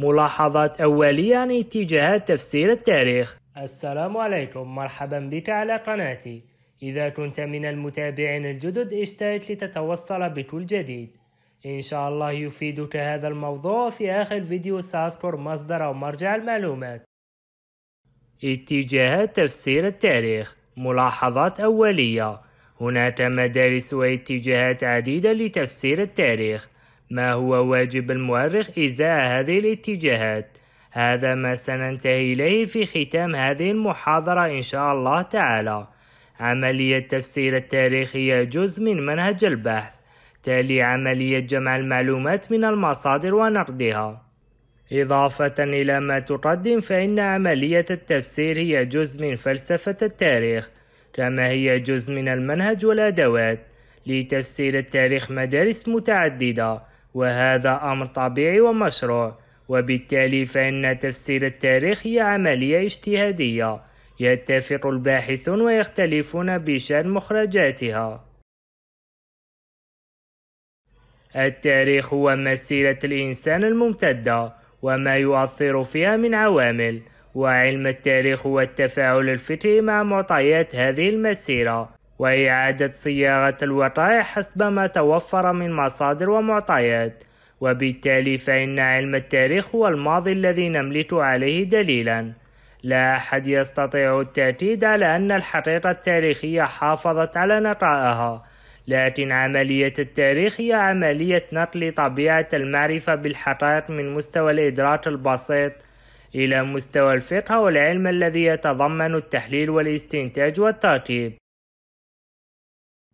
ملاحظات أولية عن يعني اتجاهات تفسير التاريخ السلام عليكم مرحبا بك على قناتي إذا كنت من المتابعين الجدد اشترك لتتوصل بكل جديد إن شاء الله يفيدك هذا الموضوع في آخر فيديو سأذكر مصدر أو مرجع المعلومات اتجاهات تفسير التاريخ ملاحظات أولية هناك مدارس واتجاهات عديدة لتفسير التاريخ ما هو واجب المؤرخ إزاء هذه الاتجاهات هذا ما سننتهي إليه في ختام هذه المحاضرة إن شاء الله تعالى عملية تفسير التاريخ هي جزء من منهج البحث تالي عملية جمع المعلومات من المصادر ونقدها إضافة إلى ما تقدم فإن عملية التفسير هي جزء من فلسفة التاريخ كما هي جزء من المنهج والأدوات لتفسير التاريخ مدارس متعددة وهذا أمر طبيعي ومشروع وبالتالي فإن تفسير التاريخ هي عملية اجتهادية يتفق الباحثون ويختلفون بشأن مخرجاتها التاريخ هو مسيرة الإنسان الممتدة وما يؤثر فيها من عوامل وعلم التاريخ هو التفاعل الفكري مع معطيات هذه المسيرة وإعادة صياغة الوقائع حسب ما توفر من مصادر ومعطيات وبالتالي فإن علم التاريخ هو الماضي الذي نملك عليه دليلا لا أحد يستطيع التأكيد على أن الحقيقة التاريخية حافظت على نقائها لكن عملية التاريخ هي عملية نقل طبيعة المعرفة بالحقائق من مستوى الإدراك البسيط إلى مستوى الفقه والعلم الذي يتضمن التحليل والاستنتاج والترتيب